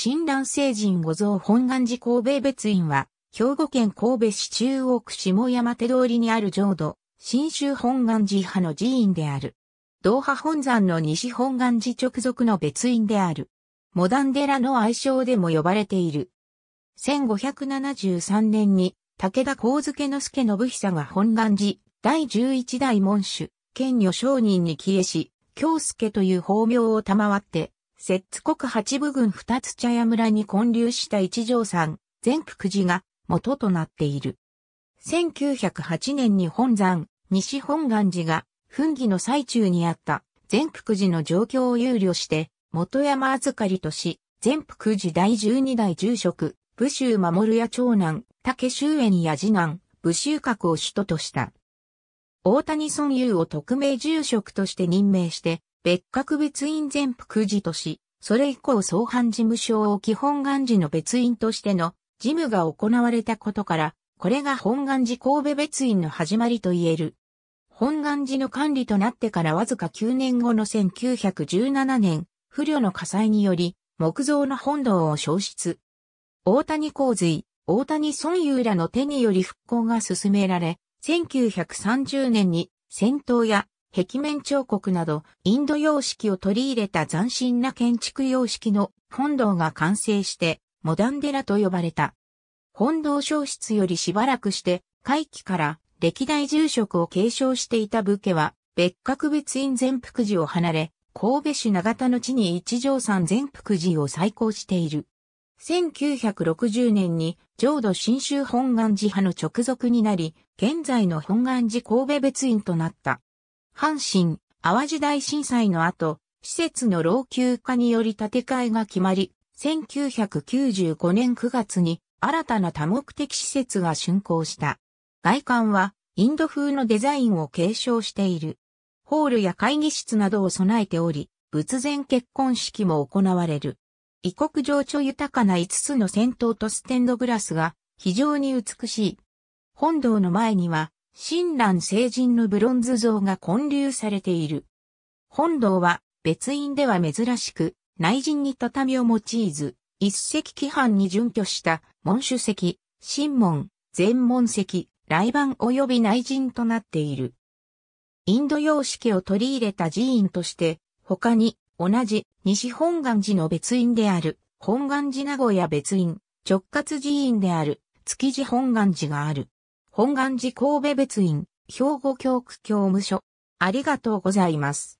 新蘭聖人五蔵本願寺神戸別院は、兵庫県神戸市中央区下山手通りにある浄土、新州本願寺派の寺院である。道派本山の西本願寺直属の別院である。モダン寺の愛称でも呼ばれている。1573年に、武田光月之助信久が本願寺、第11代門主、県女商人に帰依し、京介という法名を賜って、摂津国八部郡二つ茶屋村に建立した一条山、全福寺が元となっている。1908年に本山、西本願寺が、奮議の最中にあった全福寺の状況を憂慮して、元山預かりとし、全福寺第十二代住職、武州守や長男、竹周縁や次男、武州閣を首都とした。大谷孫優を特命住職として任命して、別格別院全くじとし、それ以降総藩事務所を基本願寺の別院としての事務が行われたことから、これが本願寺神戸別院の始まりと言える。本願寺の管理となってからわずか9年後の1917年、不慮の火災により、木造の本堂を消失。大谷洪水、大谷孫優らの手により復興が進められ、1930年に戦闘や壁面彫刻など、インド様式を取り入れた斬新な建築様式の本堂が完成して、モダン寺と呼ばれた。本堂消失よりしばらくして、回帰から歴代住職を継承していた武家は、別格別院全福寺を離れ、神戸市長田の地に一条山全福寺を再興している。1960年に浄土真宗本願寺派の直属になり、現在の本願寺神戸別院となった。阪神、淡路大震災の後、施設の老朽化により建て替えが決まり、1995年9月に新たな多目的施設が竣工した。外観はインド風のデザインを継承している。ホールや会議室などを備えており、仏前結婚式も行われる。異国情緒豊かな5つの戦闘とステンドグラスが非常に美しい。本堂の前には親鸞聖人のブロンズ像が建立されている。本堂は別院では珍しく、内陣に畳を用いず、一石規範に準拠した門主席、神門、全門席、来番及び内陣となっている。インド様式を取り入れた寺院として、他に同じ西本願寺の別院である本願寺名古屋別院、直轄寺院である築地本願寺がある。本願寺神戸別院、兵庫教区教務所。ありがとうございます。